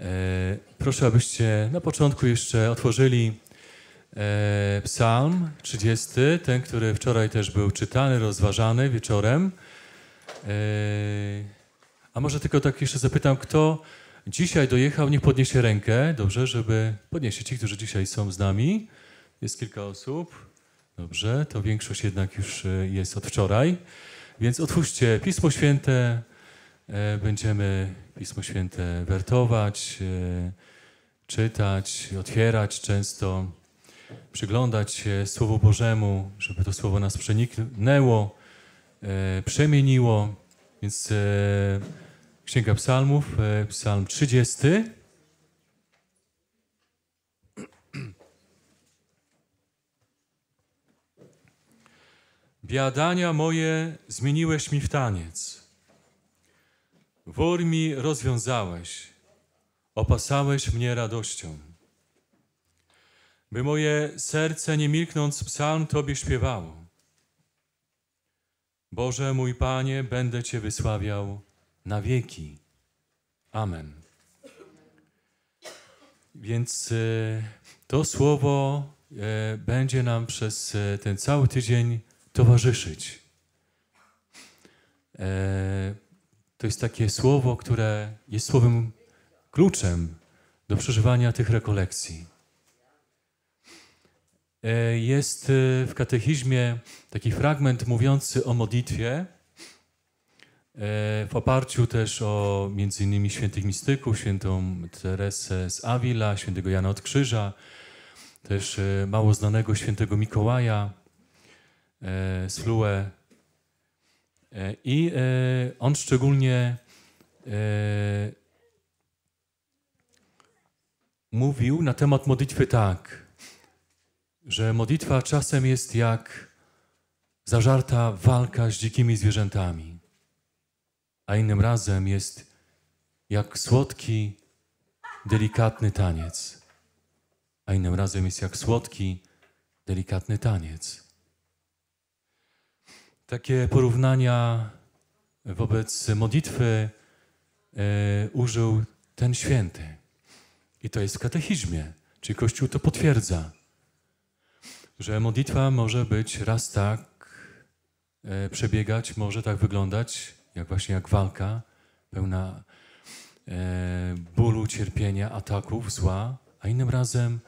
E, proszę, abyście na początku jeszcze otworzyli e, Psalm 30, ten, który wczoraj też był czytany, rozważany wieczorem. E, a może tylko tak jeszcze zapytam, kto dzisiaj dojechał, niech podniesie rękę, dobrze, żeby podniesie ci, którzy dzisiaj są z nami. Jest kilka osób. Dobrze, to większość jednak już jest od wczoraj. Więc otwórzcie Pismo Święte, E, będziemy Pismo Święte wertować, e, czytać, otwierać często, przyglądać się Słowu Bożemu, żeby to Słowo nas przeniknęło, e, przemieniło. Więc Księga Psalmów, Psalm 30. Biadania moje zmieniłeś mi w taniec. Wór mi rozwiązałeś, opasałeś mnie radością. By moje serce nie milknąc psalm Tobie śpiewało. Boże mój Panie, będę Cię wysławiał na wieki. Amen. Więc e, to słowo e, będzie nam przez e, ten cały tydzień towarzyszyć. To jest takie słowo, które jest słowem kluczem do przeżywania tych rekolekcji. E, jest e, w katechizmie taki fragment mówiący o modlitwie, e, w oparciu też o między innymi świętych mistyków, świętą Teresę z Awila, świętego Jana od Krzyża, też mało znanego świętego Mikołaja z Flue, i e, on szczególnie e, mówił na temat modlitwy tak, że modlitwa czasem jest jak zażarta walka z dzikimi zwierzętami, a innym razem jest jak słodki, delikatny taniec, a innym razem jest jak słodki, delikatny taniec takie porównania wobec modlitwy e, użył ten święty. I to jest w katechizmie, czyli Kościół to potwierdza, że modlitwa może być raz tak e, przebiegać, może tak wyglądać, jak właśnie jak walka, pełna e, bólu, cierpienia, ataków, zła, a innym razem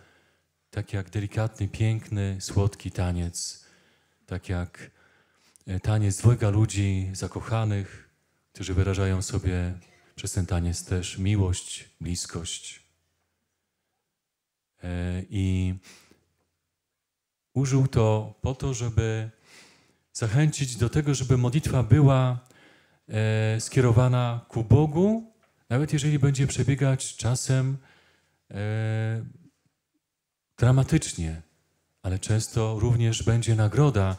tak jak delikatny, piękny, słodki taniec, tak jak E, taniec dwojga ludzi zakochanych, którzy wyrażają sobie przez ten taniec też miłość, bliskość. E, I użył to po to, żeby zachęcić do tego, żeby modlitwa była e, skierowana ku Bogu, nawet jeżeli będzie przebiegać czasem dramatycznie, ale często również będzie nagroda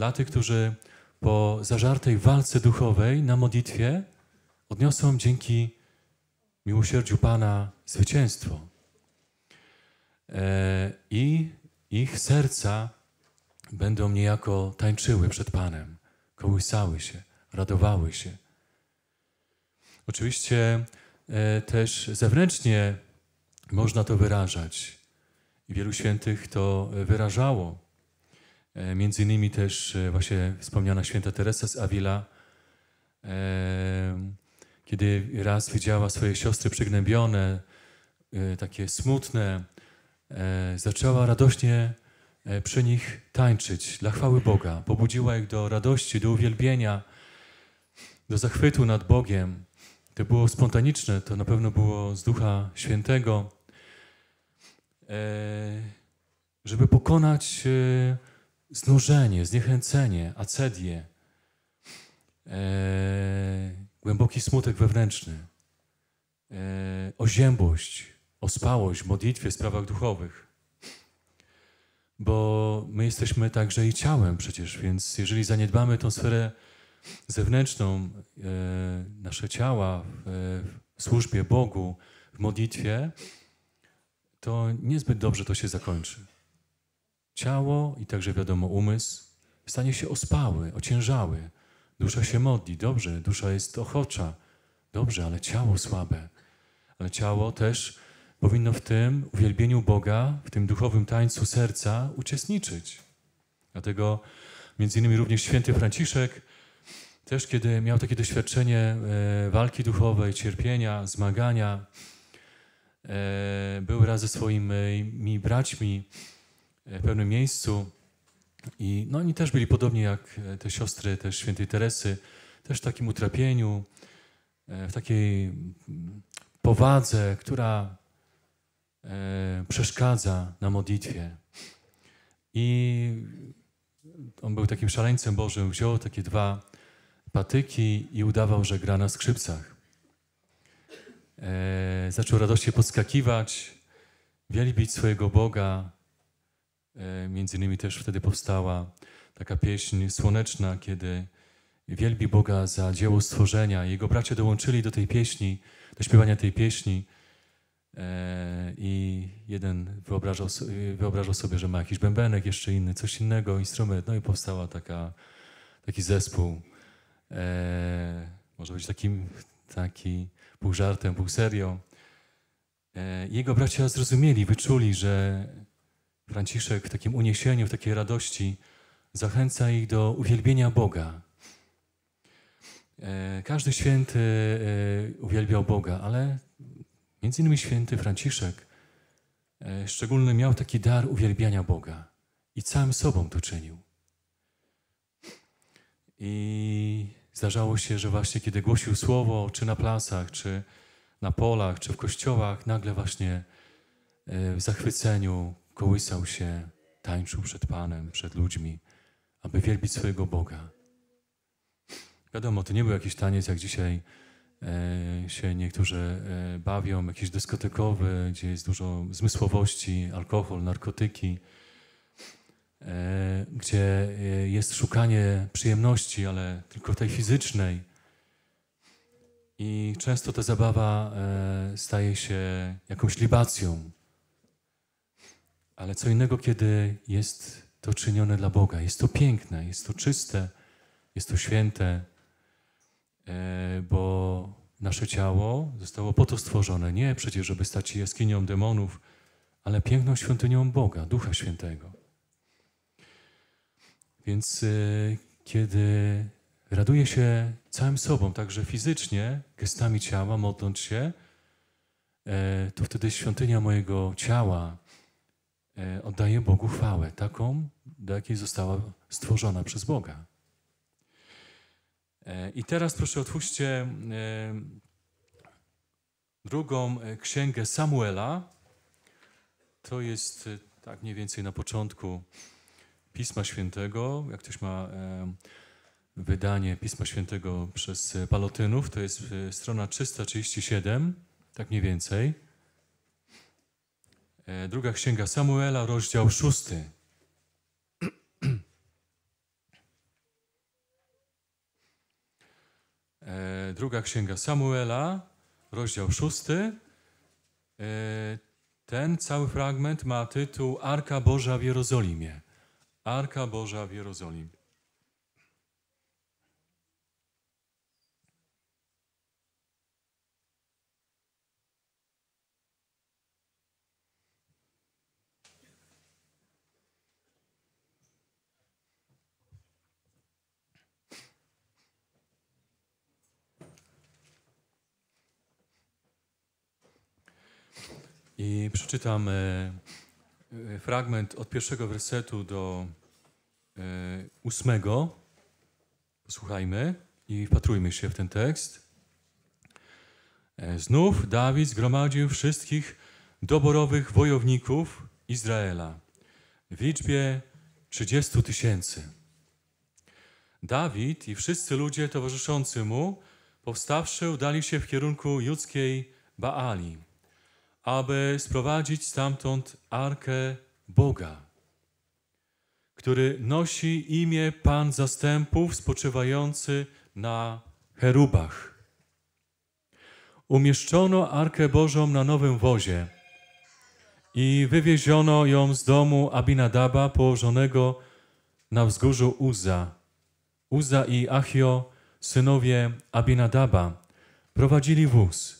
dla tych, którzy po zażartej walce duchowej na modlitwie odniosą dzięki miłosierdziu Pana zwycięstwo. E, I ich serca będą niejako tańczyły przed Panem, kołysały się, radowały się. Oczywiście e, też zewnętrznie można to wyrażać. I wielu świętych to wyrażało. E, między innymi też e, właśnie wspomniana święta Teresa z Avila, e, kiedy raz widziała swoje siostry przygnębione, takie smutne, zaczęła radośnie przy nich tańczyć dla chwały Boga. Pobudziła ich do radości, do uwielbienia, do zachwytu nad Bogiem. To było spontaniczne, to na pewno było z Ducha Świętego, żeby pokonać znużenie, zniechęcenie, acedię, e, głęboki smutek wewnętrzny, e, oziębłość, ospałość w modlitwie, w sprawach duchowych. Bo my jesteśmy także i ciałem przecież, więc jeżeli zaniedbamy tą sferę zewnętrzną, e, nasze ciała w, w służbie Bogu, w modlitwie, to niezbyt dobrze to się zakończy. Ciało i także wiadomo umysł stanie się ospały, ociężały. Dusza się modli, dobrze, dusza jest ochocza, dobrze, ale ciało słabe. Ale ciało też powinno w tym uwielbieniu Boga, w tym duchowym tańcu serca uczestniczyć. Dlatego między innymi również święty Franciszek też kiedy miał takie doświadczenie e, walki duchowej, cierpienia, zmagania, e, był raz ze swoimi braćmi E, w pewnym miejscu i no, oni też byli podobnie jak e, te siostry też świętej Teresy, też w takim utrapieniu, e, w takiej mm, powadze, która przeszkadza na modlitwie. I on był takim szaleńcem Bożym, wziął takie dwa patyki i udawał, że gra na skrzypcach. Zaczął radośnie podskakiwać, wielbić swojego Boga, E, między innymi też wtedy powstała taka pieśń słoneczna, kiedy wielbi Boga za dzieło stworzenia. Jego bracia dołączyli do tej pieśni, do śpiewania tej pieśni. E, I jeden wyobrażał, wyobrażał sobie, że ma jakiś bębenek, jeszcze inny, coś innego, instrument. No i powstała taka, taki zespół. E, może być takim, taki pół żartem, pół serio. Jego bracia zrozumieli, wyczuli, że Franciszek w takim uniesieniu, w takiej radości zachęca ich do uwielbienia Boga. E, każdy święty e, uwielbiał Boga, ale między innymi święty Franciszek e, szczególny miał taki dar uwielbiania Boga i całym sobą to czynił. I zdarzało się, że właśnie kiedy głosił słowo, czy na placach, czy na polach, czy w kościołach, nagle właśnie w zachwyceniu kołysał się, tańczył przed Panem, przed ludźmi, aby wielbić swojego Boga. Wiadomo, to nie był jakiś taniec, jak dzisiaj e, się niektórzy e, bawią, jakiś dyskotekowy, gdzie jest dużo zmysłowości, alkohol, narkotyki, e, gdzie e, jest szukanie przyjemności, ale tylko tej fizycznej. I często ta zabawa e, staje się jakąś libacją, ale co innego, kiedy jest to czynione dla Boga. Jest to piękne, jest to czyste, jest to święte, e, bo nasze ciało zostało po to stworzone. Nie przecież, żeby stać się jaskinią demonów, ale piękną świątynią Boga, Ducha Świętego. Więc e, kiedy raduje się całym sobą, także fizycznie, gestami ciała, modląc się, e, to wtedy świątynia mojego ciała, E, oddaje Bogu chwałę, taką, do jakiej została stworzona przez Boga. E, I teraz proszę otwórzcie e, drugą księgę Samuela. To jest tak mniej więcej na początku Pisma Świętego. Jak ktoś ma wydanie Pisma Świętego przez Palotynów, to jest strona 337, tak mniej więcej. E, druga księga Samuela, rozdział szósty. E, druga księga Samuela, rozdział szósty. E, ten cały fragment ma tytuł Arka Boża w Jerozolimie. Arka Boża w Jerozolimie. I przeczytam e, e, fragment od pierwszego wersetu do e, ósmego. Posłuchajmy i wpatrujmy się w ten tekst. E, znów Dawid zgromadził wszystkich doborowych wojowników Izraela w liczbie 30 tysięcy. Dawid i wszyscy ludzie towarzyszący mu, powstawszy, udali się w kierunku judzkiej Baali aby sprowadzić stamtąd arkę Boga, który nosi imię Pan Zastępów spoczywający na cherubach. Umieszczono Arkę Bożą na nowym wozie i wywieziono ją z domu Abinadaba położonego na wzgórzu Uza. Uza i Achio, synowie Abinadaba, prowadzili wóz –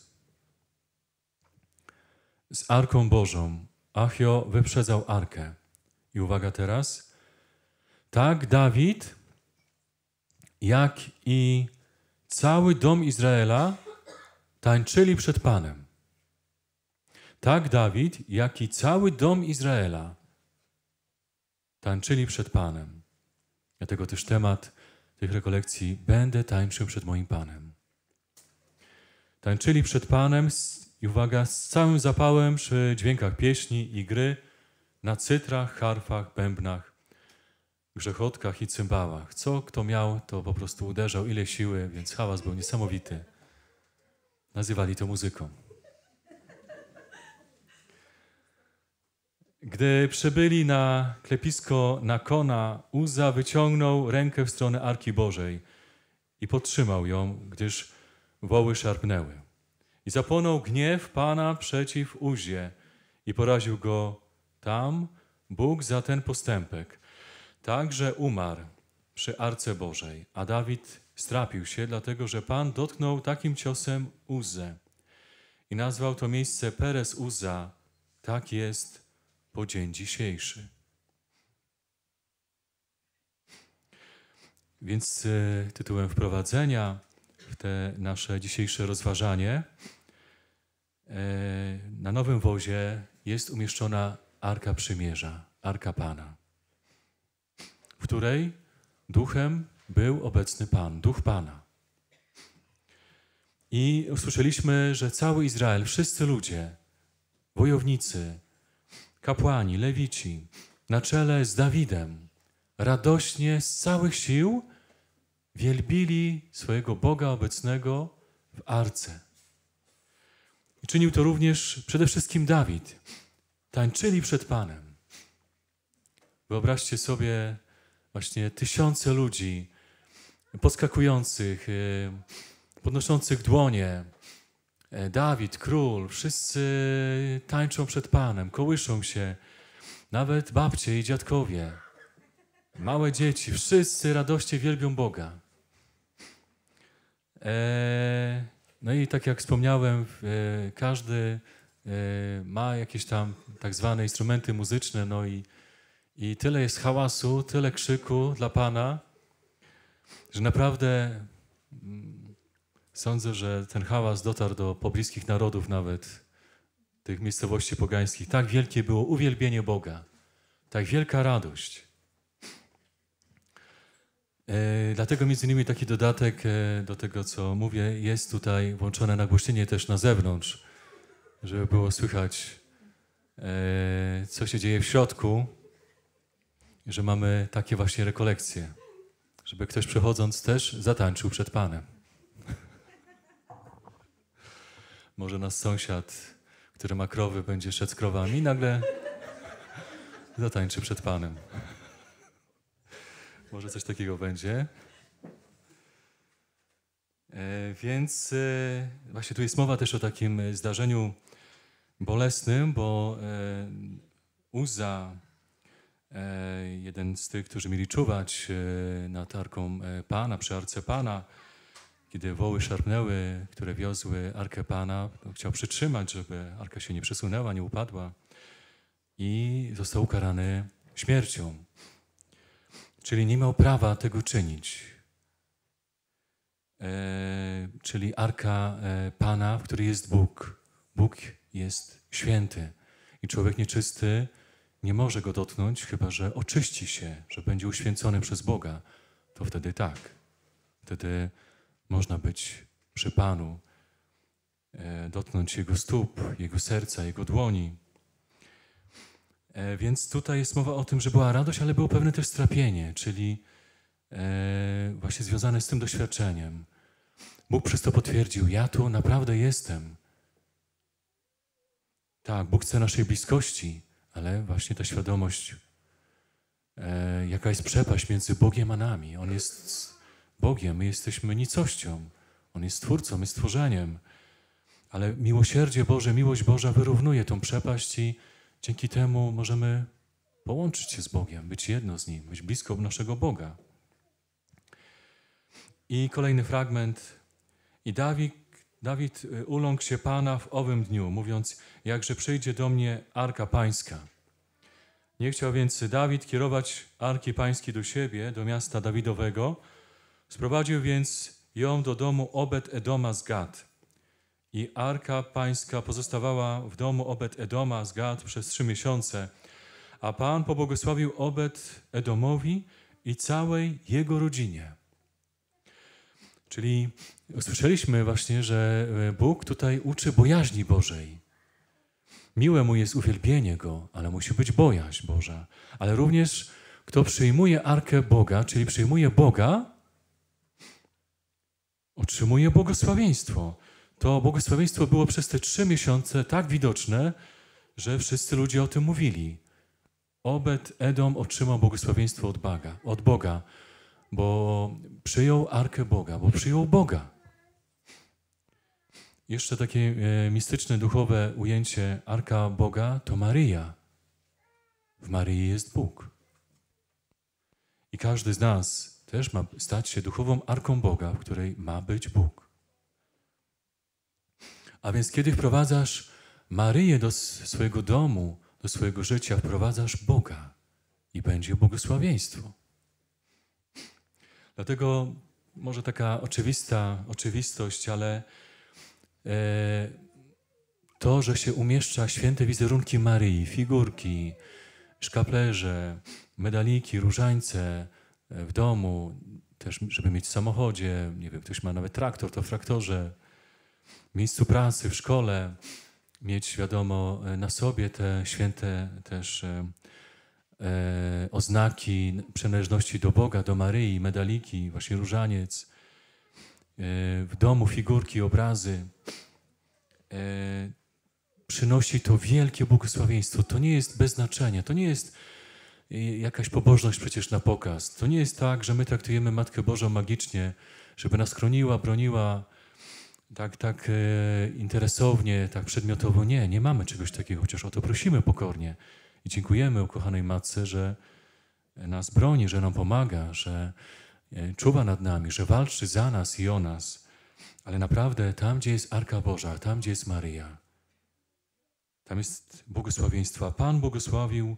z Arką Bożą. Achio wyprzedzał Arkę. I uwaga teraz. Tak Dawid, jak i cały dom Izraela tańczyli przed Panem. Tak Dawid, jak i cały dom Izraela tańczyli przed Panem. Dlatego też temat tych rekolekcji będę tańczył przed moim Panem. Tańczyli przed Panem z i uwaga, z całym zapałem przy dźwiękach pieśni i gry na cytrach, harfach, bębnach, grzechotkach i cymbałach. Co kto miał, to po prostu uderzał ile siły, więc hałas był niesamowity. Nazywali to muzyką. Gdy przybyli na klepisko Nakona, Uza wyciągnął rękę w stronę Arki Bożej i podtrzymał ją, gdyż woły szarpnęły. I zapłonął gniew Pana przeciw Uzie i poraził go tam Bóg za ten postępek. Także umarł przy Arce Bożej, a Dawid strapił się, dlatego że Pan dotknął takim ciosem Uzę i nazwał to miejsce Peres Uza. Tak jest po dzień dzisiejszy. Więc e, tytułem wprowadzenia te nasze dzisiejsze rozważanie. E, na nowym wozie jest umieszczona Arka Przymierza, Arka Pana, w której duchem był obecny Pan, duch Pana. I usłyszeliśmy, że cały Izrael, wszyscy ludzie, wojownicy, kapłani, lewici, na czele z Dawidem, radośnie z całych sił wielbili swojego Boga obecnego w arce. I czynił to również przede wszystkim Dawid. Tańczyli przed Panem. Wyobraźcie sobie właśnie tysiące ludzi poskakujących, e, podnoszących dłonie. E, Dawid, król, wszyscy tańczą przed Panem, kołyszą się, nawet babcie i dziadkowie, małe dzieci, wszyscy radoście wielbią Boga. E, no i tak jak wspomniałem, e, każdy e, ma jakieś tam tak zwane instrumenty muzyczne, no i, i tyle jest hałasu, tyle krzyku dla Pana, że naprawdę mm, sądzę, że ten hałas dotarł do pobliskich narodów nawet, tych miejscowości pogańskich. Tak wielkie było uwielbienie Boga, tak wielka radość. E, dlatego między innymi taki dodatek e, do tego, co mówię, jest tutaj włączone nagłośnienie też na zewnątrz, żeby było słychać, e, co się dzieje w środku, że mamy takie właśnie rekolekcje, żeby ktoś przechodząc też zatańczył przed Panem. Może nas sąsiad, który ma krowy, będzie szedł z krowami, nagle zatańczy przed Panem. Może coś takiego będzie. E, więc e, właśnie tu jest mowa też o takim e, zdarzeniu bolesnym, bo Uza, jeden z tych, którzy mieli czuwać nad Arką Pana, przy Arce Pana, kiedy woły szarpnęły, które wiozły Arkę Pana, chciał przytrzymać, żeby Arka się nie przesunęła, nie upadła i został ukarany śmiercią. Czyli nie miał prawa tego czynić. E, czyli arka e, Pana, w której jest Bóg. Bóg jest święty. I człowiek nieczysty nie może go dotknąć, chyba że oczyści się, że będzie uświęcony przez Boga. To wtedy tak. Wtedy można być przy Panu, e, dotknąć Jego stóp, Jego serca, Jego dłoni. E, więc tutaj jest mowa o tym, że była radość, ale było pewne też strapienie, czyli e, właśnie związane z tym doświadczeniem. Bóg przez to potwierdził: Ja tu naprawdę jestem. Tak, Bóg chce naszej bliskości, ale właśnie ta świadomość, e, jaka jest przepaść między Bogiem a nami. On jest Bogiem, my jesteśmy nicością. On jest twórcą, my stworzeniem. Ale miłosierdzie Boże, miłość Boża wyrównuje tą przepaść i Dzięki temu możemy połączyć się z Bogiem, być jedno z Nim, być blisko naszego Boga. I kolejny fragment. I Dawid, Dawid y, uląkł się Pana w owym dniu, mówiąc, jakże przyjdzie do mnie Arka Pańska. Nie chciał więc Dawid kierować Arki Pańskiej do siebie, do miasta Dawidowego. Sprowadził więc ją do domu Obed Edoma z Gad. I arka pańska pozostawała w domu Obed-Edoma z Gad przez trzy miesiące, a Pan pobłogosławił Obed-Edomowi i całej jego rodzinie. Czyli usłyszeliśmy właśnie, że e, Bóg tutaj uczy bojaźni Bożej. Miłe mu jest uwielbienie Go, ale musi być bojaźń Boża. Ale również kto przyjmuje arkę Boga, czyli przyjmuje Boga, otrzymuje błogosławieństwo to błogosławieństwo było przez te trzy miesiące tak widoczne, że wszyscy ludzie o tym mówili. Obed Edom otrzymał błogosławieństwo od, Boga, od Boga, bo przyjął Arkę Boga, bo przyjął Boga. Jeszcze takie e, mistyczne, duchowe ujęcie Arka Boga to Maryja. W Maryi jest Bóg. I każdy z nas też ma stać się duchową Arką Boga, w której ma być Bóg. A więc kiedy wprowadzasz Maryję do swojego domu, do swojego życia, wprowadzasz Boga i będzie błogosławieństwo. Dlatego może taka oczywista oczywistość, ale e, to, że się umieszcza święte wizerunki Maryi, figurki, szkaplerze, medaliki, różańce e, w domu, też żeby mieć w samochodzie, nie wiem, ktoś ma nawet traktor, to w traktorze, miejscu pracy, w szkole, mieć wiadomo e, na sobie te święte też e, e, oznaki przynależności do Boga, do Maryi, medaliki, właśnie różaniec, e, w domu figurki, obrazy. E, przynosi to wielkie błogosławieństwo. To nie jest bez znaczenia, to nie jest e, jakaś pobożność przecież na pokaz. To nie jest tak, że my traktujemy Matkę Bożą magicznie, żeby nas chroniła, broniła, tak, tak e, interesownie, tak przedmiotowo. Nie, nie mamy czegoś takiego, chociaż o to prosimy pokornie. I dziękujemy ukochanej Matce, że nas broni, że nam pomaga, że e, czuwa nad nami, że walczy za nas i o nas. Ale naprawdę tam, gdzie jest Arka Boża, tam, gdzie jest Maryja, tam jest błogosławieństwa. Pan błogosławił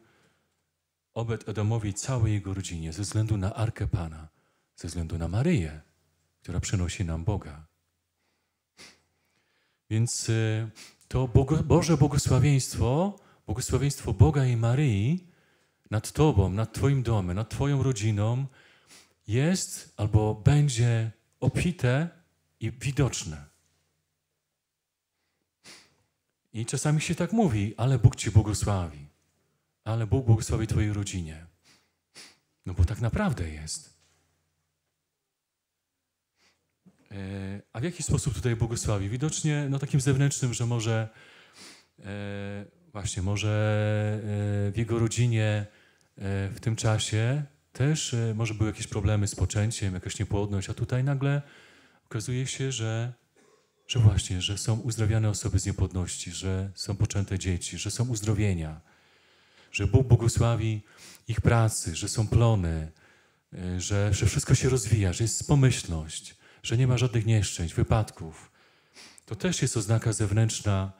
obet Edomowi całej jego rodzinie ze względu na Arkę Pana, ze względu na Maryję, która przynosi nam Boga. Więc y, to Boże błogosławieństwo, błogosławieństwo Boga i Maryi nad Tobą, nad Twoim domem, nad Twoją rodziną jest albo będzie opite i widoczne. I czasami się tak mówi, ale Bóg Ci błogosławi, ale Bóg błogosławi Twojej rodzinie. No bo tak naprawdę jest. E, a w jaki sposób tutaj błogosławi? Widocznie no, takim zewnętrznym, że może e, właśnie, może e, w jego rodzinie w tym czasie też może były jakieś problemy z poczęciem, jakaś niepłodność, a tutaj nagle okazuje się, że, że właśnie, że są uzdrawiane osoby z niepłodności, że są poczęte dzieci, że są uzdrowienia, że Bóg błogosławi ich pracy, że są plony, że, że wszystko się rozwija, że jest pomyślność że nie ma żadnych nieszczęść, wypadków. To też jest oznaka zewnętrzna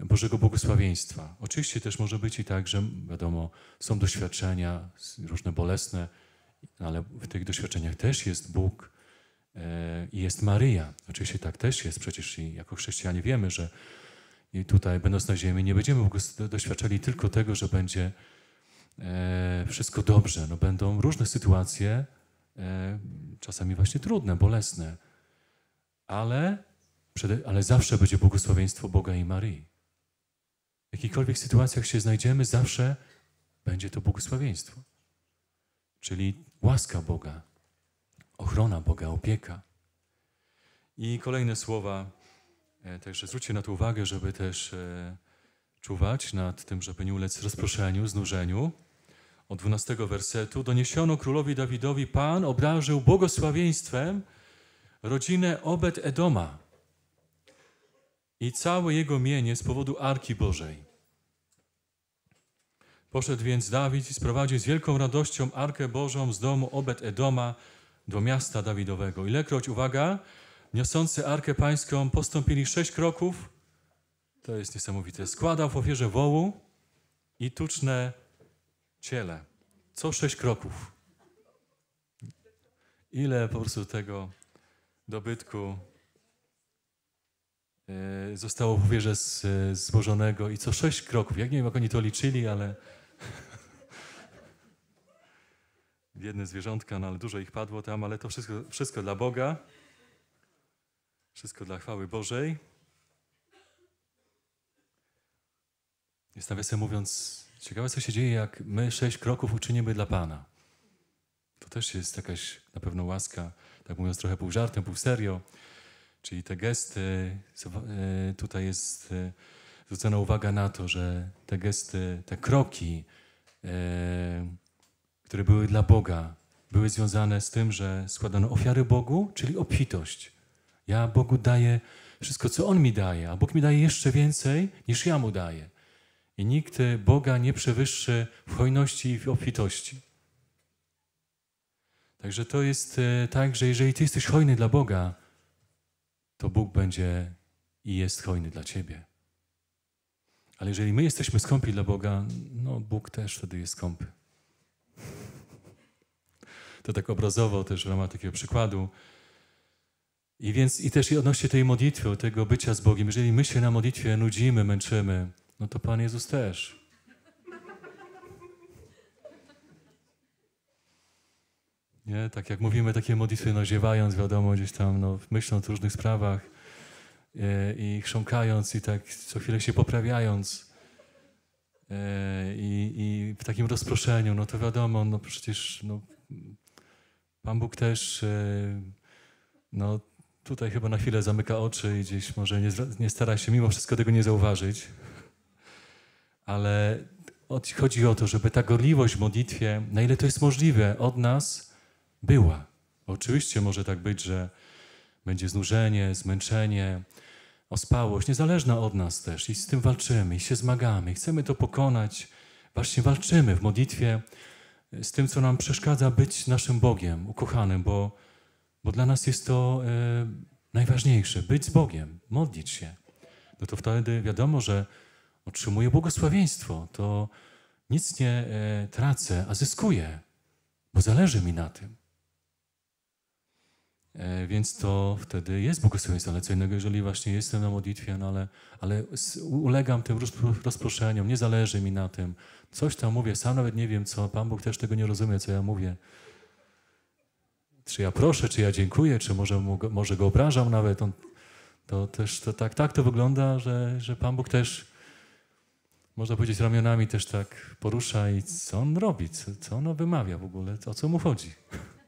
Bożego błogosławieństwa. Oczywiście też może być i tak, że wiadomo, są doświadczenia różne bolesne, ale w tych doświadczeniach też jest Bóg e, i jest Maryja. Oczywiście tak też jest, przecież i jako chrześcijanie wiemy, że i tutaj, będąc na ziemi, nie będziemy doświadczali tylko tego, że będzie e, wszystko dobrze. No, będą różne sytuacje, E, czasami właśnie trudne, bolesne, ale, ale zawsze będzie błogosławieństwo Boga i Marii. W jakichkolwiek sytuacjach się znajdziemy, zawsze będzie to błogosławieństwo. Czyli łaska Boga, ochrona Boga, opieka. I kolejne słowa, e, także zwróćcie na to uwagę, żeby też e, czuwać nad tym, żeby nie ulec rozproszeniu, znużeniu od 12 wersetu, doniesiono królowi Dawidowi, Pan obrażył błogosławieństwem rodzinę Obed Edoma i całe jego mienie z powodu Arki Bożej. Poszedł więc Dawid i sprowadził z wielką radością Arkę Bożą z domu Obed Edoma do miasta Dawidowego. Ilekroć, uwaga, niosący Arkę Pańską postąpili sześć kroków, to jest niesamowite, składał w ofierze wołu i tuczne ciele. Co sześć kroków. Ile po prostu tego dobytku e, zostało w wierze złożonego i co sześć kroków. Jak nie wiem, jak oni to liczyli, ale jedne zwierzątka, no ale dużo ich padło tam, ale to wszystko, wszystko dla Boga, wszystko dla chwały Bożej. Jest nawiasem mówiąc, Ciekawe, co się dzieje, jak my sześć kroków uczynimy dla Pana. To też jest jakaś na pewno łaska, tak mówiąc trochę pół żartem, pół serio. Czyli te gesty, e, tutaj jest e, zwrócona uwaga na to, że te gesty, te kroki, e, które były dla Boga, były związane z tym, że składano ofiary Bogu, czyli obfitość. Ja Bogu daję wszystko, co On mi daje, a Bóg mi daje jeszcze więcej niż ja Mu daję. I nikt Boga nie przewyższy w hojności i w obfitości. Także to jest e, tak, że jeżeli Ty jesteś hojny dla Boga, to Bóg będzie i jest hojny dla Ciebie. Ale jeżeli my jesteśmy skąpi dla Boga, no Bóg też wtedy jest skąpy. To tak obrazowo też w ramach takiego przykładu. I więc i też odnośnie tej modlitwy, tego bycia z Bogiem, jeżeli my się na modlitwie nudzimy, męczymy, no to Pan Jezus też. Nie? Tak jak mówimy takie modlitwy, no ziewając, wiadomo, gdzieś tam, no, myśląc o różnych sprawach e, i chrząkając i tak co chwilę się poprawiając yy, i, w takim rozproszeniu, no to wiadomo, no przecież no, Pan Bóg też e, no, tutaj chyba na chwilę zamyka oczy i gdzieś może nie, nie stara się mimo wszystko tego nie zauważyć ale chodzi o to, żeby ta gorliwość w modlitwie, na ile to jest możliwe, od nas była. Oczywiście może tak być, że będzie znużenie, zmęczenie, ospałość, niezależna od nas też i z tym walczymy i się zmagamy. Chcemy to pokonać, właśnie walczymy w modlitwie z tym, co nam przeszkadza być naszym Bogiem, ukochanym, bo, bo dla nas jest to y, najważniejsze, być z Bogiem, modlić się. No to wtedy wiadomo, że otrzymuję błogosławieństwo, to nic nie e, tracę, a zyskuję, bo zależy mi na tym. E, więc to wtedy jest błogosławieństwo, ale co innego, jeżeli właśnie jestem na modlitwie, no ale, ale ulegam tym rozproszeniom, nie zależy mi na tym. Coś tam mówię, sam nawet nie wiem co, Pan Bóg też tego nie rozumie, co ja mówię. Czy ja proszę, czy ja dziękuję, czy może, może go obrażam nawet. On, to też to, tak, tak to wygląda, że, że Pan Bóg też można powiedzieć, ramionami też tak porusza i co on robi, co, co ono wymawia w ogóle, o co mu chodzi.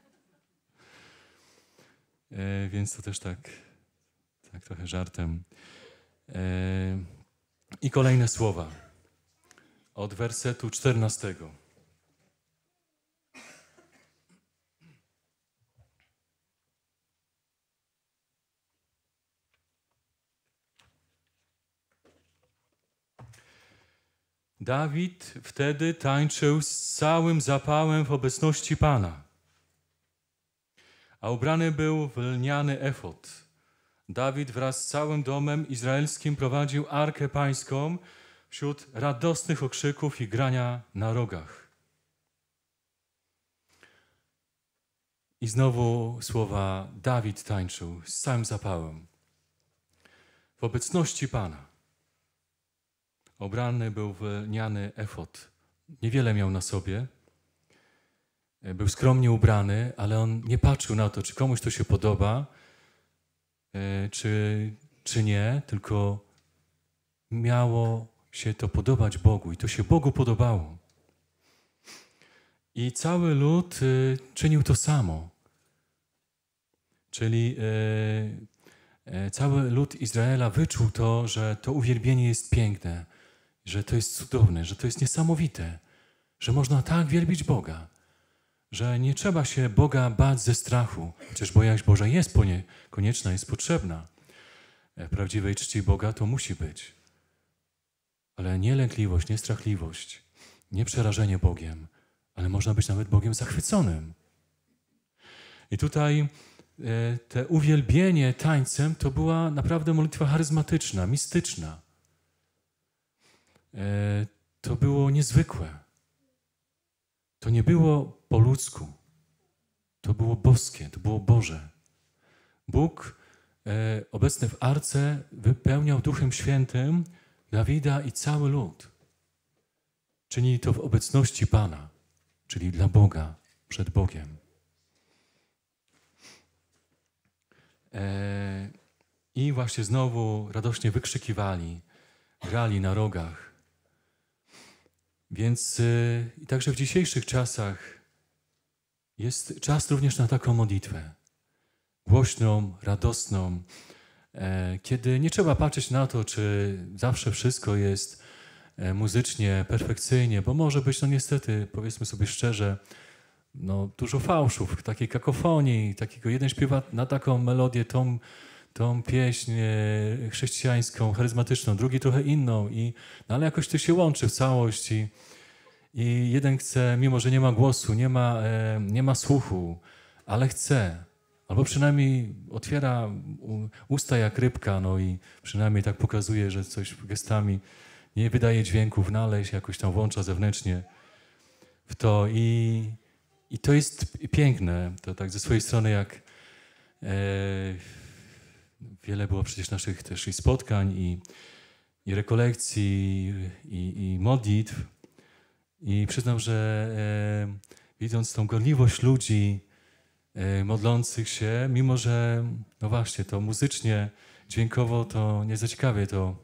E, więc to też tak, tak trochę żartem. E, I kolejne słowa od wersetu czternastego. Dawid wtedy tańczył z całym zapałem w obecności Pana. A ubrany był w lniany efot. Dawid wraz z całym domem izraelskim prowadził arkę pańską wśród radosnych okrzyków i grania na rogach. I znowu słowa Dawid tańczył z całym zapałem w obecności Pana. Obrany był w niany efot. Niewiele miał na sobie. E, był skromnie ubrany, ale on nie patrzył na to, czy komuś to się podoba, e, czy, czy nie, tylko miało się to podobać Bogu i to się Bogu podobało. I cały lud e, czynił to samo. Czyli cały lud Izraela wyczuł to, że to uwielbienie jest piękne, że to jest cudowne, że to jest niesamowite, że można tak wielbić Boga, że nie trzeba się Boga bać ze strachu, chociaż bojaźń Boża jest konieczna, jest potrzebna. E, prawdziwej czci Boga to musi być. Ale nie lękliwość, nie strachliwość, nie przerażenie Bogiem, ale można być nawet Bogiem zachwyconym. I tutaj e, te uwielbienie tańcem to była naprawdę modlitwa charyzmatyczna, mistyczna. E, to było niezwykłe. To nie było po ludzku. To było boskie, to było Boże. Bóg e, obecny w arce wypełniał Duchem Świętym Dawida i cały lud. Czyni to w obecności Pana, czyli dla Boga, przed Bogiem. E, I właśnie znowu radośnie wykrzykiwali, grali na rogach, więc y, i także w dzisiejszych czasach jest czas również na taką modlitwę. Głośną, radosną, e, kiedy nie trzeba patrzeć na to, czy zawsze wszystko jest e, muzycznie, perfekcyjnie, bo może być, no niestety, powiedzmy sobie szczerze, no dużo fałszów, takiej kakofonii, takiego jeden śpiewa na taką melodię, tą tą pieśń e, chrześcijańską, charyzmatyczną, drugi trochę inną, i, no ale jakoś to się łączy w całość. I, jeden chce, mimo że nie ma głosu, nie ma, e, nie ma słuchu, ale chce. Albo przynajmniej otwiera usta jak rybka, no i przynajmniej tak pokazuje, że coś gestami nie wydaje dźwięków, naleźć, jakoś tam włącza zewnętrznie w to. I, i to jest piękne, to tak ze swojej strony, jak. E, wiele było przecież naszych też i spotkań, i, i rekolekcji, i, i modlitw. I przyznam, że e, widząc tą gorliwość ludzi e, modlących się, mimo że, no właśnie, to muzycznie, dźwiękowo to nie za ciekawie to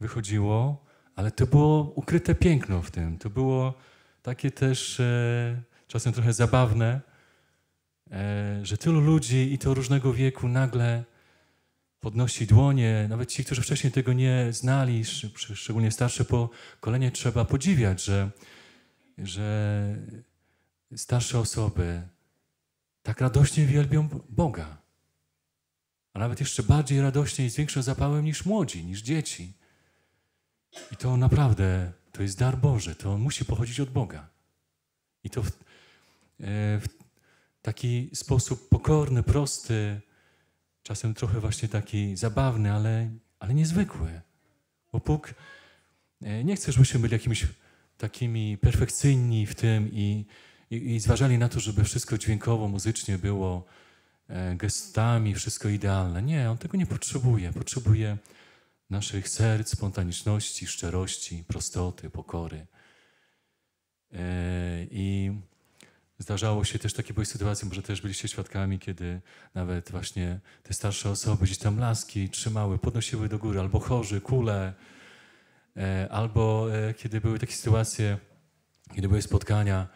wychodziło, ale to było ukryte piękno w tym. To było takie też e, czasem trochę zabawne, e, że tylu ludzi i to różnego wieku nagle podnosi dłonie, nawet ci, którzy wcześniej tego nie znali, szczególnie starsze pokolenie, trzeba podziwiać, że, że starsze osoby tak radośnie wielbią Boga. A nawet jeszcze bardziej radośnie i z większym zapałem niż młodzi, niż dzieci. I to naprawdę, to jest dar Boży, to musi pochodzić od Boga. I to w, e, w taki sposób pokorny, prosty, czasem trochę właśnie taki zabawny, ale, ale niezwykły. Bo Bóg e, nie chce, żebyśmy byli jakimiś takimi perfekcyjni w tym i, i, i zważali na to, żeby wszystko dźwiękowo, muzycznie było, e, gestami, wszystko idealne. Nie, On tego nie potrzebuje. Potrzebuje naszych serc, spontaniczności, szczerości, prostoty, pokory. E, I Zdarzało się też takie były sytuacje, może też byliście świadkami, kiedy nawet właśnie te starsze osoby gdzieś tam laski trzymały, podnosiły do góry, albo chorzy, kule, e, albo e, kiedy były takie sytuacje, kiedy były spotkania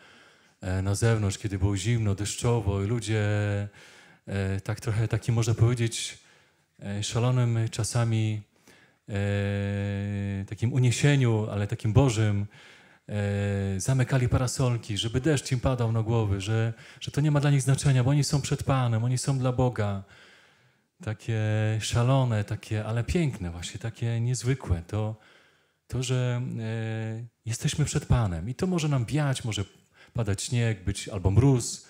e, na zewnątrz, kiedy było zimno, deszczowo i ludzie tak trochę takim, można powiedzieć, szalonym czasami takim uniesieniu, ale takim Bożym, E, zamykali parasolki, żeby deszcz im padał na głowy, że, że to nie ma dla nich znaczenia, bo oni są przed Panem, oni są dla Boga. Takie szalone, takie, ale piękne właśnie, takie niezwykłe. To, to że e, jesteśmy przed Panem i to może nam biać, może padać śnieg, być albo mróz.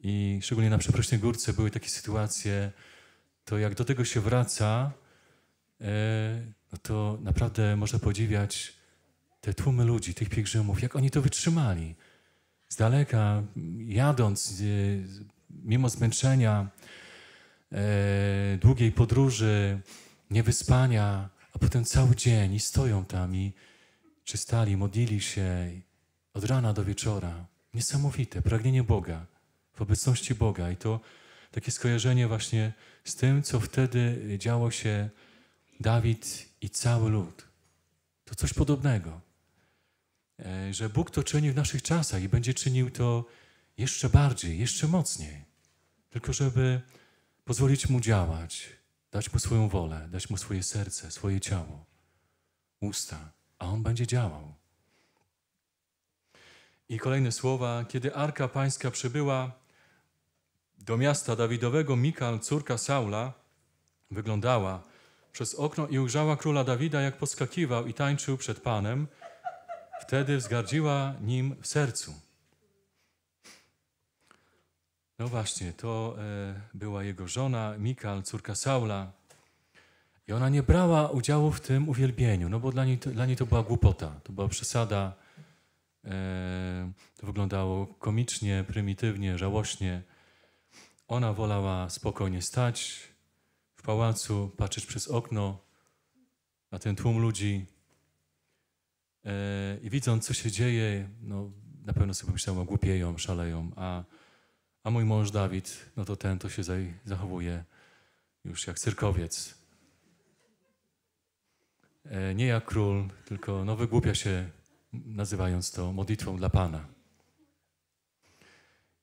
I szczególnie na przeprośnej górce były takie sytuacje, to jak do tego się wraca, e, no to naprawdę można podziwiać te tłumy ludzi, tych pielgrzymów, jak oni to wytrzymali. Z daleka, jadąc, e, mimo zmęczenia, e, długiej podróży, niewyspania, a potem cały dzień i stoją tam i czy stali, modlili się od rana do wieczora. Niesamowite pragnienie Boga, w obecności Boga. I to takie skojarzenie właśnie z tym, co wtedy działo się Dawid i cały lud. To coś podobnego. E, że Bóg to czyni w naszych czasach i będzie czynił to jeszcze bardziej, jeszcze mocniej. Tylko żeby pozwolić Mu działać, dać Mu swoją wolę, dać Mu swoje serce, swoje ciało, usta, a On będzie działał. I kolejne słowa. Kiedy Arka Pańska przybyła do miasta Dawidowego, Mikal, córka Saula, wyglądała przez okno i ujrzała króla Dawida, jak poskakiwał i tańczył przed Panem – Wtedy wzgardziła nim w sercu. No właśnie, to e, była jego żona Mikal, córka Saula. I ona nie brała udziału w tym uwielbieniu, no bo dla niej to, dla niej to była głupota, to była przesada. E, to wyglądało komicznie, prymitywnie, żałośnie. Ona wolała spokojnie stać w pałacu, patrzeć przez okno na ten tłum ludzi, E, i widząc, co się dzieje, no, na pewno sobie że głupieją, szaleją, a, a mój mąż Dawid, no to ten to się zachowuje już jak cyrkowiec. E, nie jak król, tylko no wygłupia się, nazywając to modlitwą dla Pana.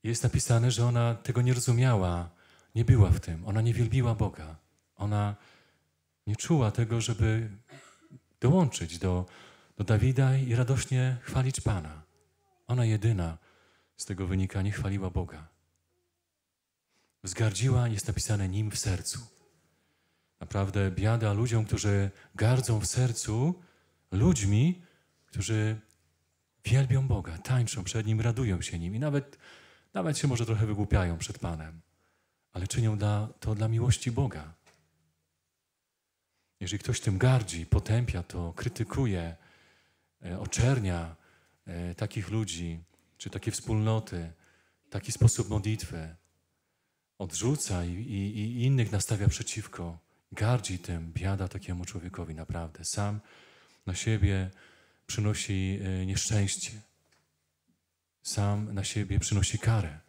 Jest napisane, że ona tego nie rozumiała, nie była w tym. Ona nie wielbiła Boga. Ona nie czuła tego, żeby dołączyć do, do Dawida i radośnie chwalić Pana. Ona jedyna z tego wynika nie chwaliła Boga. Wzgardziła jest napisane nim w sercu. Naprawdę biada ludziom, którzy gardzą w sercu ludźmi, którzy wielbią Boga, tańczą przed Nim, radują się Nim i nawet, nawet się może trochę wygłupiają przed Panem, ale czynią dla, to dla miłości Boga. Jeżeli ktoś tym gardzi, potępia to, krytykuje, E, oczernia e, takich ludzi, czy takie wspólnoty, taki sposób modlitwy. Odrzuca i, i, i innych nastawia przeciwko. Gardzi tym, biada takiemu człowiekowi naprawdę. Sam na siebie przynosi e, nieszczęście. Sam na siebie przynosi karę.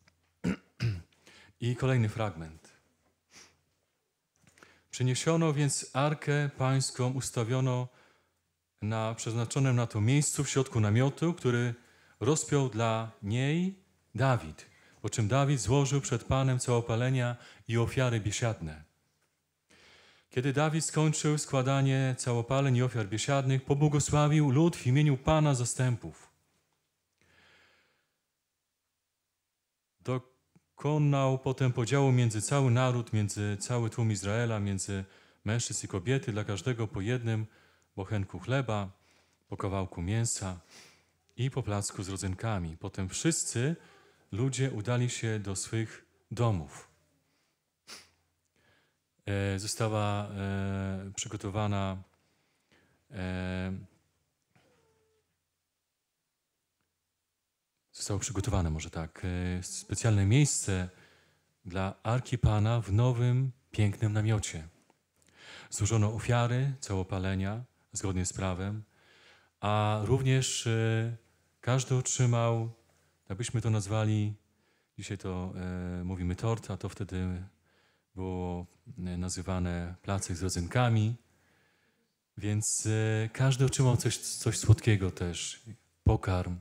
I kolejny fragment. Przyniesiono więc arkę pańską, ustawiono na przeznaczonym na to miejscu w środku namiotu, który rozpiął dla niej Dawid. Po czym Dawid złożył przed Panem całopalenia i ofiary biesiadne. Kiedy Dawid skończył składanie całopaleń i ofiar biesiadnych, pobłogosławił lud w imieniu Pana zastępów. dokonał potem podziału między cały naród, między cały tłum Izraela, między mężczyzn i kobiety, dla każdego po jednym bochenku chleba, po kawałku mięsa i po placku z rodzynkami. Potem wszyscy ludzie udali się do swych domów. E, została e, przygotowana e, zostało przygotowane, może tak, e, specjalne miejsce dla Arki Pana w nowym, pięknym namiocie. Złożono ofiary całopalenia zgodnie z prawem, a również e, każdy otrzymał, jakbyśmy to nazwali, dzisiaj to e, mówimy tort, a to wtedy było e, nazywane placek z rodzynkami, więc e, każdy otrzymał coś, coś słodkiego też, pokarm,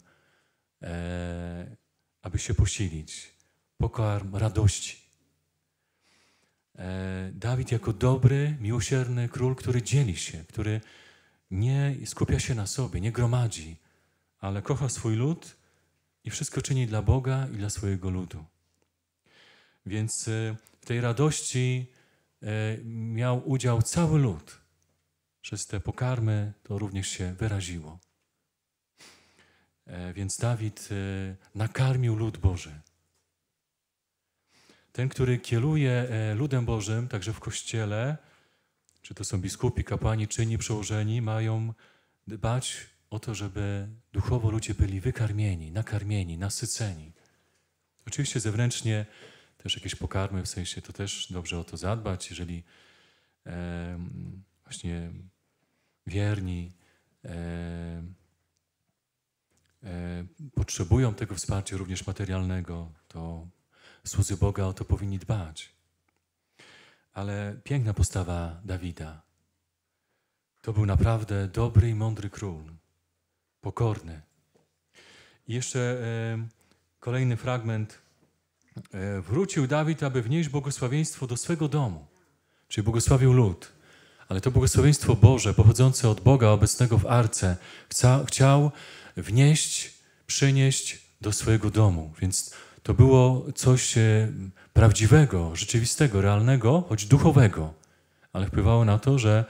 e, aby się posilić. Pokarm radości. E, Dawid jako dobry, miłosierny król, który dzieli się, który nie skupia się na sobie, nie gromadzi, ale kocha swój lud i wszystko czyni dla Boga i dla swojego ludu. Więc e, w tej radości e, miał udział cały lud. Przez te pokarmy to również się wyraziło. E, więc Dawid e, nakarmił lud Boży. Ten, który kieruje e, ludem Bożym, także w kościele, czy to są biskupi, kapłani, czyni, przełożeni, mają dbać o to, żeby duchowo ludzie byli wykarmieni, nakarmieni, nasyceni. Oczywiście zewnętrznie też jakieś pokarmy, w sensie to też dobrze o to zadbać, jeżeli e, właśnie wierni e, E, potrzebują tego wsparcia również materialnego, to słudzy Boga o to powinni dbać. Ale piękna postawa Dawida. To był naprawdę dobry i mądry król, pokorny. I jeszcze e, kolejny fragment. E, wrócił Dawid, aby wnieść błogosławieństwo do swego domu, czyli błogosławił lud ale to błogosławieństwo Boże pochodzące od Boga obecnego w arce chca, chciał wnieść, przynieść do swojego domu. Więc to było coś e, prawdziwego, rzeczywistego, realnego, choć duchowego, ale wpływało na to, że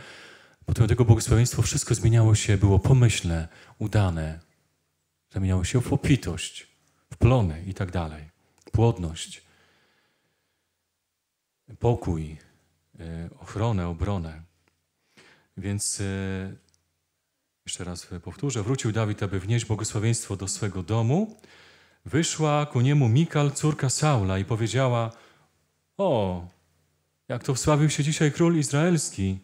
potem tego błogosławieństwo wszystko zmieniało się, było pomyślne, udane, zamieniało się w opitość, w plony i tak dalej, płodność, pokój, e, ochronę, obronę. Więc e, jeszcze raz e, powtórzę. Wrócił Dawid, aby wnieść błogosławieństwo do swego domu. Wyszła ku niemu Mikal, córka Saula, i powiedziała: O, jak to wsławił się dzisiaj król izraelski,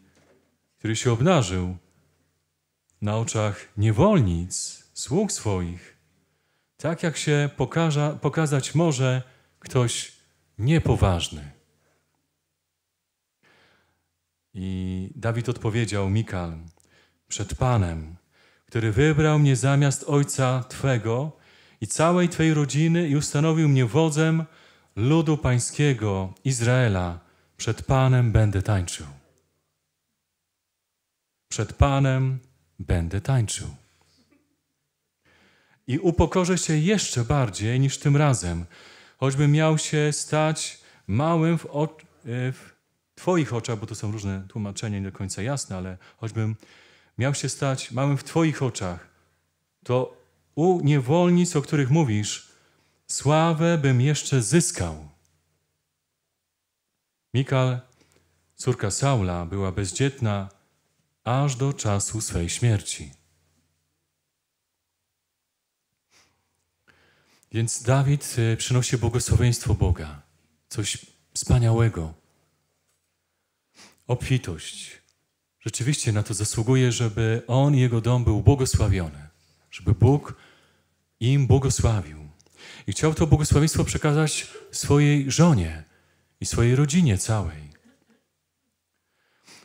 który się obnażył na oczach niewolnic, sług swoich, tak jak się pokazać może ktoś niepoważny. I Dawid odpowiedział, Mikal, przed Panem, który wybrał mnie zamiast ojca Twego i całej Twojej rodziny i ustanowił mnie wodzem ludu pańskiego Izraela, przed Panem będę tańczył. Przed Panem będę tańczył. I upokorzę się jeszcze bardziej niż tym razem, choćby miał się stać małym w, w Twoich oczach, bo to są różne tłumaczenia, nie do końca jasne, ale choćbym miał się stać małym w Twoich oczach, to u niewolnic, o których mówisz, sławę bym jeszcze zyskał. Mikal, córka Saula, była bezdzietna aż do czasu swej śmierci. Więc Dawid y, przynosi błogosławieństwo Boga, coś wspaniałego obfitość. Rzeczywiście na to zasługuje, żeby on i jego dom był błogosławiony, żeby Bóg im błogosławił. I chciał to błogosławieństwo przekazać swojej żonie i swojej rodzinie całej.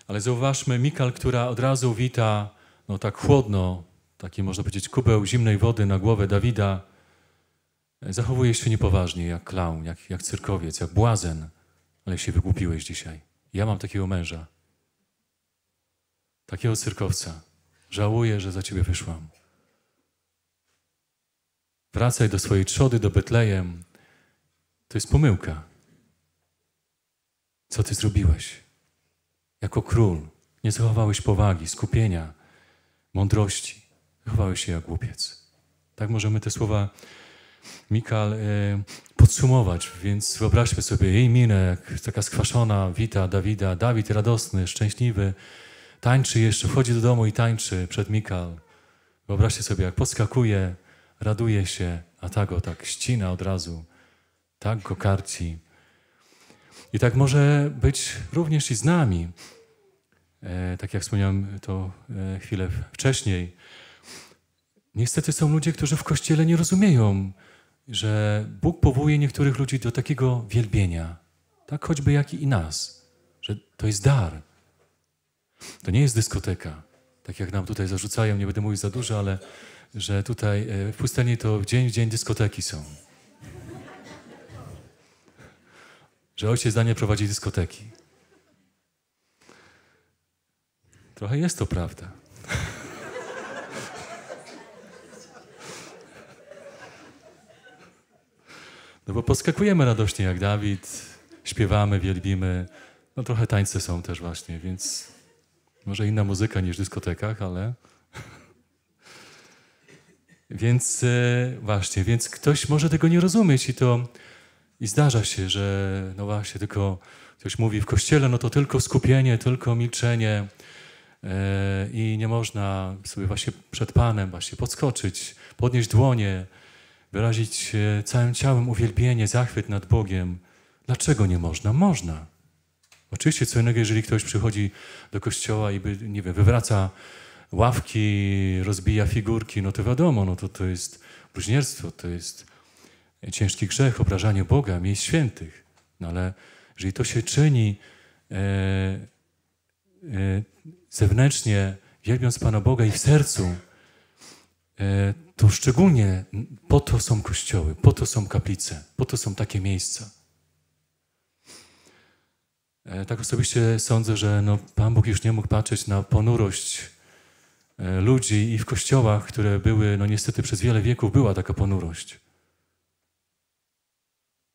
Ale zauważmy Mikal, która od razu wita, no tak chłodno, taki można powiedzieć kubeł zimnej wody na głowę Dawida, zachowuje się niepoważnie, jak klaun, jak, jak cyrkowiec, jak błazen, ale się wygłupiłeś dzisiaj. Ja mam takiego męża, takiego cyrkowca. Żałuję, że za ciebie wyszłam. Wracaj do swojej trzody, do Betlejem. To jest pomyłka. Co ty zrobiłeś? Jako król nie zachowałeś powagi, skupienia, mądrości. Zachowałeś się jak głupiec. Tak możemy te słowa Mikal y, podsumować, więc wyobraźmy sobie jej minę, jak taka skwaszona wita Dawida. Dawid radosny, szczęśliwy, tańczy jeszcze, wchodzi do domu i tańczy przed Mikal. Wyobraźcie sobie, jak podskakuje, raduje się, a ta go tak ścina od razu, tak go karci. I tak może być również i z nami. E, tak jak wspomniałem to e, chwilę wcześniej. Niestety są ludzie, którzy w kościele nie rozumieją, że Bóg powołuje niektórych ludzi do takiego wielbienia, tak choćby jak i nas, że to jest dar. To nie jest dyskoteka, tak jak nam tutaj zarzucają, nie będę mówił za dużo, ale że tutaj e, w pustyni to dzień w dzień dyskoteki są. Że ojciec Daniel prowadzi dyskoteki. Trochę jest to prawda. No bo podskakujemy radośnie jak Dawid, śpiewamy, wielbimy. No trochę tańce są też właśnie, więc może inna muzyka niż w dyskotekach, ale... więc e, właśnie, więc ktoś może tego nie rozumieć i to... I zdarza się, że no właśnie, tylko ktoś mówi w kościele, no to tylko skupienie, tylko milczenie yy, i nie można sobie właśnie przed Panem właśnie podskoczyć, podnieść dłonie, wyrazić całym ciałem uwielbienie, zachwyt nad Bogiem. Dlaczego nie można? Można. Oczywiście co innego, jeżeli ktoś przychodzi do kościoła i by, nie wiem, wywraca ławki, rozbija figurki, no to wiadomo, no to, to jest bluźnierstwo, to jest ciężki grzech, obrażanie Boga, miejsc świętych. No ale jeżeli to się czyni e, e, zewnętrznie, wielbiąc Pana Boga i w sercu, e, to szczególnie po to są kościoły, po to są kaplice, po to są takie miejsca. E, tak osobiście sądzę, że no, Pan Bóg już nie mógł patrzeć na ponurość e, ludzi i w kościołach, które były, no niestety przez wiele wieków była taka ponurość.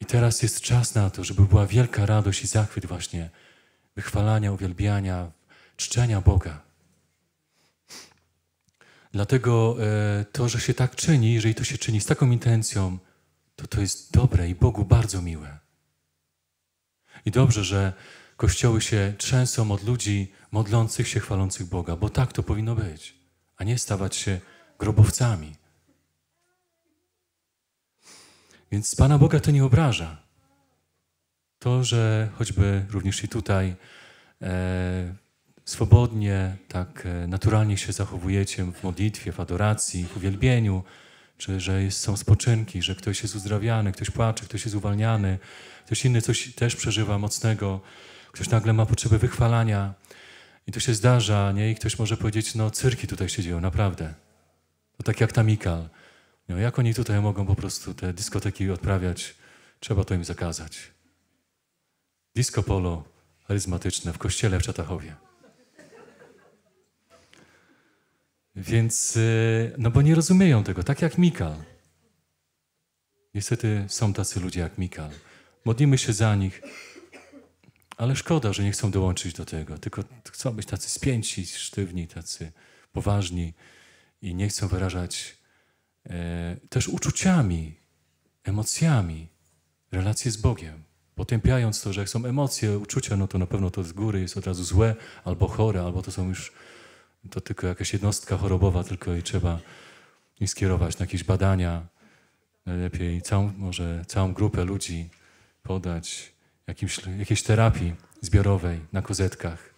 I teraz jest czas na to, żeby była wielka radość i zachwyt właśnie wychwalania, uwielbiania, czczenia Boga. Dlatego e, to, że się tak czyni, jeżeli to się czyni z taką intencją, to to jest dobre i Bogu bardzo miłe. I dobrze, że kościoły się trzęsą od ludzi modlących się, chwalących Boga, bo tak to powinno być, a nie stawać się grobowcami. Więc Pana Boga to nie obraża. To, że choćby również i tutaj e, swobodnie, tak e, naturalnie się zachowujecie w modlitwie, w adoracji, w uwielbieniu, czy że są spoczynki, że ktoś jest uzdrawiany, ktoś płacze, ktoś jest uwalniany, ktoś inny coś też przeżywa mocnego, ktoś nagle ma potrzebę wychwalania. I to się zdarza, nie? I ktoś może powiedzieć, no cyrki tutaj się dzieją, naprawdę. To tak jak Tamikal. No, jak oni tutaj mogą po prostu te dyskoteki odprawiać? Trzeba to im zakazać. Disco polo charyzmatyczne w kościele w Czatachowie. Więc, y, no bo nie rozumieją tego, tak jak Mikal. Niestety są tacy ludzie jak Mikal. Modlimy się za nich, ale szkoda, że nie chcą dołączyć do tego. Tylko chcą być tacy spięci, sztywni, tacy poważni i nie chcą wyrażać e, też uczuciami, emocjami relacji z Bogiem. Potępiając to, że jak są emocje, uczucia, no to na pewno to z góry jest od razu złe, albo chore, albo to są już to tylko jakaś jednostka chorobowa, tylko i trzeba ich skierować na jakieś badania. Najlepiej całą, może całą grupę ludzi podać jakimś, jakiejś terapii zbiorowej na kozetkach.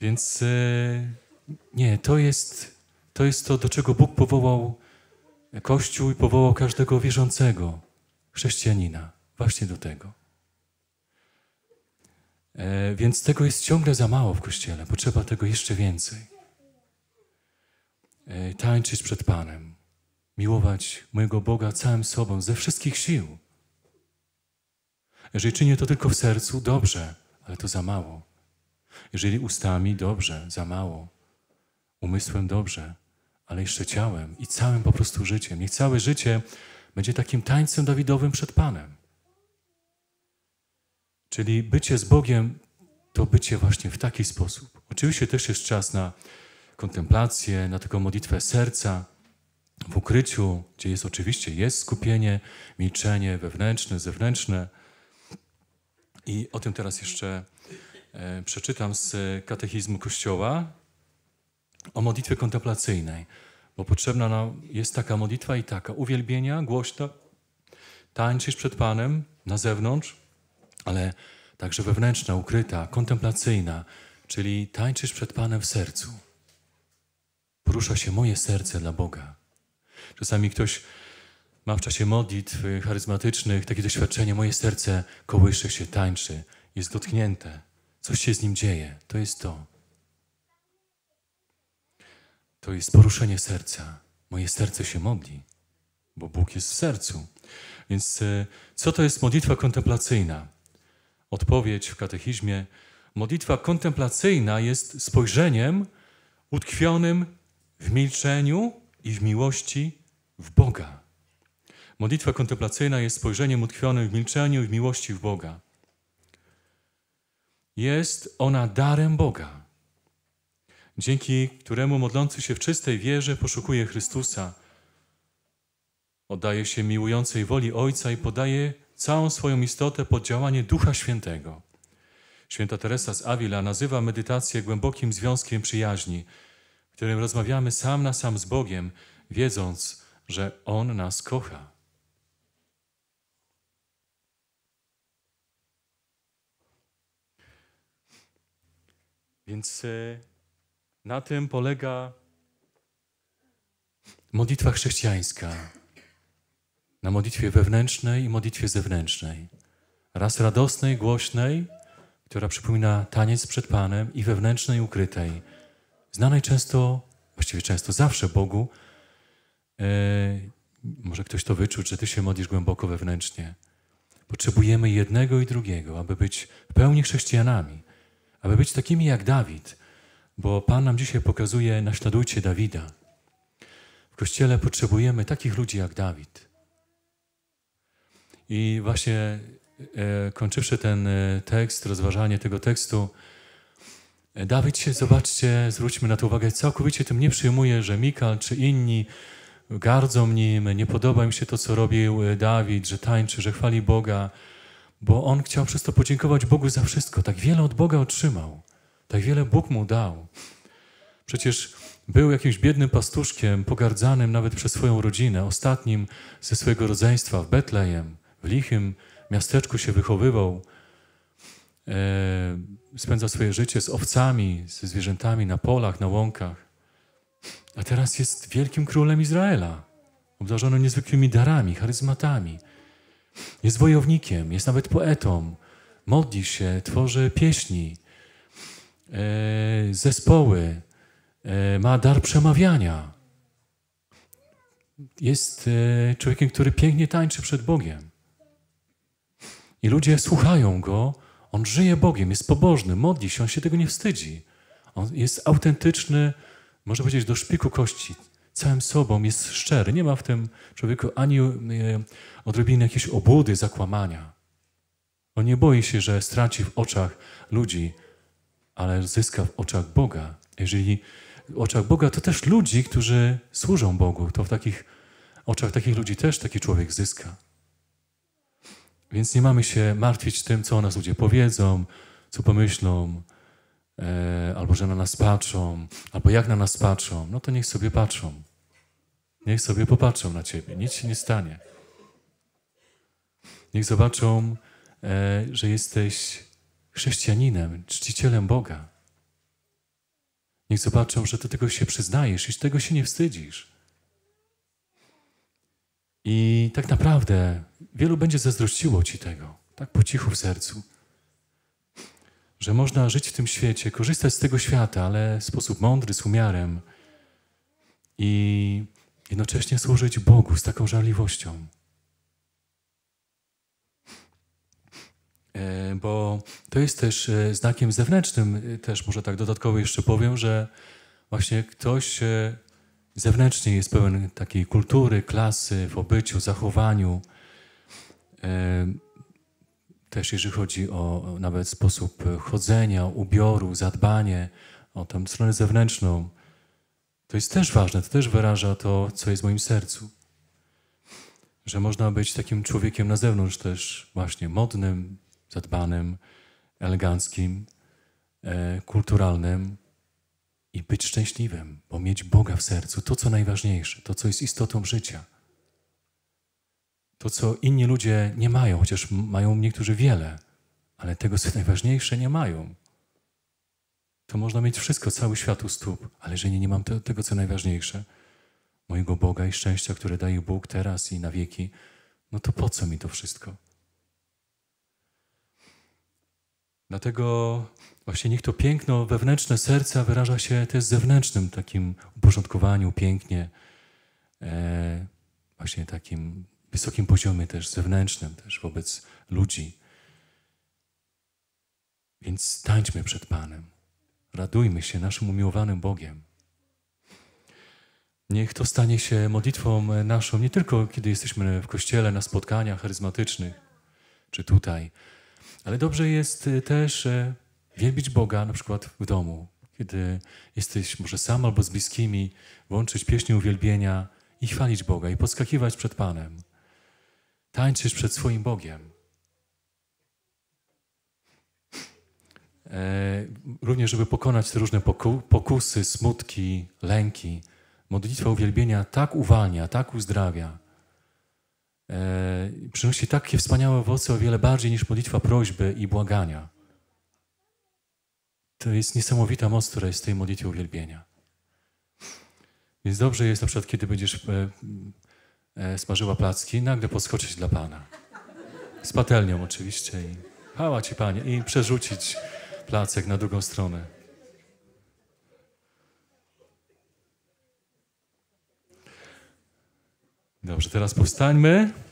Więc e, nie, to jest, to jest to, do czego Bóg powołał Kościół i powołał każdego wierzącego, chrześcijanina, właśnie do tego. E, więc tego jest ciągle za mało w kościele, potrzeba tego jeszcze więcej. E, tańczyć przed Panem, miłować mojego Boga całym sobą, ze wszystkich sił. Jeżeli czynię to tylko w sercu, dobrze, ale to za mało. Jeżeli ustami, dobrze, za mało. Umysłem, dobrze, ale jeszcze ciałem i całym po prostu życiem. Niech całe życie będzie takim tańcem Dawidowym przed Panem. Czyli bycie z Bogiem to bycie właśnie w taki sposób. Oczywiście też jest czas na kontemplację, na taką modlitwę serca w ukryciu, gdzie jest oczywiście jest skupienie, milczenie wewnętrzne, zewnętrzne. I o tym teraz jeszcze e, przeczytam z katechizmu Kościoła o modlitwie kontemplacyjnej, bo potrzebna nam jest taka modlitwa i taka uwielbienia, głośna, tańczyć przed Panem na zewnątrz, ale także wewnętrzna, ukryta, kontemplacyjna, czyli tańczysz przed Panem w sercu. Porusza się moje serce dla Boga. Czasami ktoś ma w czasie modlitw charyzmatycznych takie doświadczenie, moje serce kołysze się, tańczy, jest dotknięte, coś się z nim dzieje. To jest to. To jest poruszenie serca. Moje serce się modli, bo Bóg jest w sercu. Więc e, co to jest modlitwa kontemplacyjna? odpowiedź w katechizmie. Modlitwa kontemplacyjna jest spojrzeniem utkwionym w milczeniu i w miłości w Boga. Modlitwa kontemplacyjna jest spojrzeniem utkwionym w milczeniu i w miłości w Boga. Jest ona darem Boga, dzięki któremu modlący się w czystej wierze poszukuje Chrystusa, oddaje się miłującej woli Ojca i podaje całą swoją istotę pod działanie Ducha Świętego. Święta Teresa z Avila nazywa medytację głębokim związkiem przyjaźni, w którym rozmawiamy sam na sam z Bogiem, wiedząc, że On nas kocha. Więc e, na tym polega modlitwa chrześcijańska na modlitwie wewnętrznej i modlitwie zewnętrznej. Raz radosnej, głośnej, która przypomina taniec przed Panem, i wewnętrznej, ukrytej, znanej często, właściwie często zawsze Bogu. E, może ktoś to wyczuł, że Ty się modlisz głęboko wewnętrznie. Potrzebujemy jednego i drugiego, aby być w pełni chrześcijanami, aby być takimi jak Dawid, bo Pan nam dzisiaj pokazuje, naśladujcie Dawida. W kościele potrzebujemy takich ludzi jak Dawid i właśnie e, kończywszy ten e, tekst, rozważanie tego tekstu, e, Dawid się, zobaczcie, zwróćmy na to uwagę, całkowicie tym nie przyjmuje, że Mikal czy inni gardzą nim, nie podoba im się to, co robił Dawid, że tańczy, że chwali Boga, bo on chciał przez to podziękować Bogu za wszystko. Tak wiele od Boga otrzymał, tak wiele Bóg mu dał. Przecież był jakimś biednym pastuszkiem, pogardzanym nawet przez swoją rodzinę, ostatnim ze swojego rodzeństwa w Betlejem w lichym miasteczku się wychowywał, e, spędzał swoje życie z owcami, ze zwierzętami na polach, na łąkach, a teraz jest wielkim królem Izraela, obdarzony niezwykłymi darami, charyzmatami. Jest wojownikiem, jest nawet poetą, modli się, tworzy pieśni, e, zespoły, e, ma dar przemawiania. Jest e, człowiekiem, który pięknie tańczy przed Bogiem. I ludzie słuchają go, on żyje Bogiem, jest pobożny, modli się, on się tego nie wstydzi. On jest autentyczny, może powiedzieć, do szpiku kości, całym sobą, jest szczery. Nie ma w tym człowieku ani e, odrobiny jakiejś obłudy, zakłamania. On nie boi się, że straci w oczach ludzi, ale zyska w oczach Boga. Jeżeli w oczach Boga, to też ludzi, którzy służą Bogu, to w takich oczach takich ludzi też taki człowiek zyska. Więc nie mamy się martwić tym, co o nas ludzie powiedzą, co pomyślą, e, albo że na nas patrzą, albo jak na nas patrzą. No to niech sobie patrzą. Niech sobie popatrzą na ciebie. Nic się nie stanie. Niech zobaczą, e, że jesteś chrześcijaninem, czcicielem Boga. Niech zobaczą, że do tego się przyznajesz i tego się nie wstydzisz. I tak naprawdę Wielu będzie zazdrościło Ci tego, tak po cichu w sercu, że można żyć w tym świecie, korzystać z tego świata, ale w sposób mądry, z umiarem i jednocześnie służyć Bogu z taką żarliwością. E, bo to jest też e, znakiem zewnętrznym, e, też może tak dodatkowo jeszcze powiem, że właśnie ktoś zewnętrznie jest pełen takiej kultury, klasy w obyciu, zachowaniu, E, też jeżeli chodzi o nawet sposób e, chodzenia, ubioru, zadbanie o tę stronę zewnętrzną, to jest też ważne, to też wyraża to, co jest w moim sercu. Że można być takim człowiekiem na zewnątrz też właśnie modnym, zadbanym, eleganckim, e, kulturalnym i być szczęśliwym, bo mieć Boga w sercu, to co najważniejsze, to co jest istotą życia to, co inni ludzie nie mają, chociaż mają niektórzy wiele, ale tego, co najważniejsze, nie mają. To można mieć wszystko, cały świat u stóp, ale jeżeli nie mam tego, co najważniejsze, mojego Boga i szczęścia, które daje Bóg teraz i na wieki, no to po co mi to wszystko? Dlatego właśnie niech to piękno wewnętrzne serca wyraża się też zewnętrznym takim uporządkowaniu, pięknie, e, właśnie takim wysokim poziomie też zewnętrznym, też wobec ludzi. Więc stańmy przed Panem. Radujmy się naszym umiłowanym Bogiem. Niech to stanie się modlitwą naszą, nie tylko kiedy jesteśmy w kościele, na spotkaniach charyzmatycznych, czy tutaj, ale dobrze jest też e, wielbić Boga na przykład w domu, kiedy jesteś może sam albo z bliskimi, włączyć pieśnię uwielbienia i chwalić Boga i podskakiwać przed Panem. Tańczysz przed swoim Bogiem. E, również, żeby pokonać te różne pokusy, smutki, lęki. Modlitwa uwielbienia tak uwalnia, tak uzdrawia. E, przynosi takie wspaniałe owoce o wiele bardziej niż modlitwa prośby i błagania. To jest niesamowita moc, która jest w tej modlitwie uwielbienia. Więc dobrze jest na przykład, kiedy będziesz e, E, smażyła placki, nagle podskoczyć dla Pana. Z patelnią oczywiście i chwała Ci Panie i przerzucić placek na drugą stronę. Dobrze, teraz powstańmy.